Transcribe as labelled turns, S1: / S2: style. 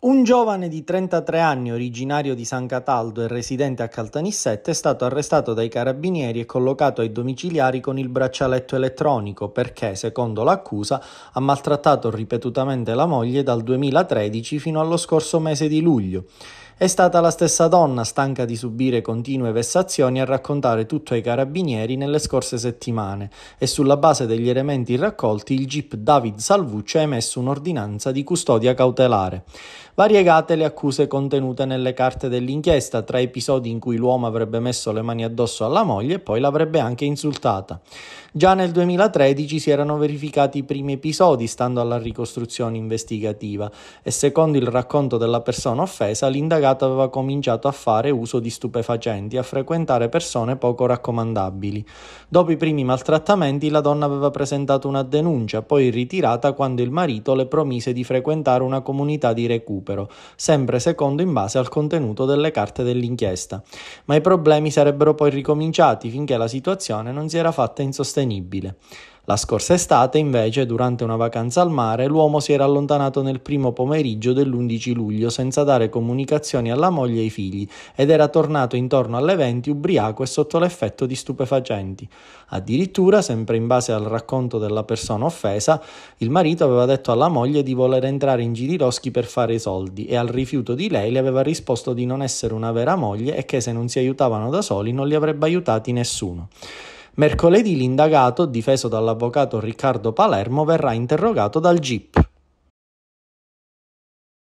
S1: Un giovane di 33 anni originario di San Cataldo e residente a Caltanissette è stato arrestato dai carabinieri e collocato ai domiciliari con il braccialetto elettronico perché, secondo l'accusa, ha maltrattato ripetutamente la moglie dal 2013 fino allo scorso mese di luglio. È stata la stessa donna, stanca di subire continue vessazioni, a raccontare tutto ai carabinieri nelle scorse settimane e sulla base degli elementi raccolti il GIP David Salvucci ha emesso un'ordinanza di custodia cautelare. Variegate le accuse contenute nelle carte dell'inchiesta, tra episodi in cui l'uomo avrebbe messo le mani addosso alla moglie e poi l'avrebbe anche insultata. Già nel 2013 si erano verificati i primi episodi, stando alla ricostruzione investigativa, e secondo il racconto della persona offesa, l'indagato indagato aveva cominciato a fare uso di stupefacenti e a frequentare persone poco raccomandabili. Dopo i primi maltrattamenti la donna aveva presentato una denuncia, poi ritirata quando il marito le promise di frequentare una comunità di recupero, sempre secondo in base al contenuto delle carte dell'inchiesta. Ma i problemi sarebbero poi ricominciati finché la situazione non si era fatta insostenibile. La scorsa estate, invece, durante una vacanza al mare, l'uomo si era allontanato nel primo pomeriggio dell'11 luglio senza dare comunicazioni alla moglie e ai figli ed era tornato intorno alle 20 ubriaco e sotto l'effetto di stupefacenti. Addirittura, sempre in base al racconto della persona offesa, il marito aveva detto alla moglie di voler entrare in Giriroschi per fare i soldi e al rifiuto di lei le aveva risposto di non essere una vera moglie e che se non si aiutavano da soli non li avrebbe aiutati nessuno. Mercoledì l'indagato, difeso dall'avvocato Riccardo Palermo, verrà interrogato dal GIP.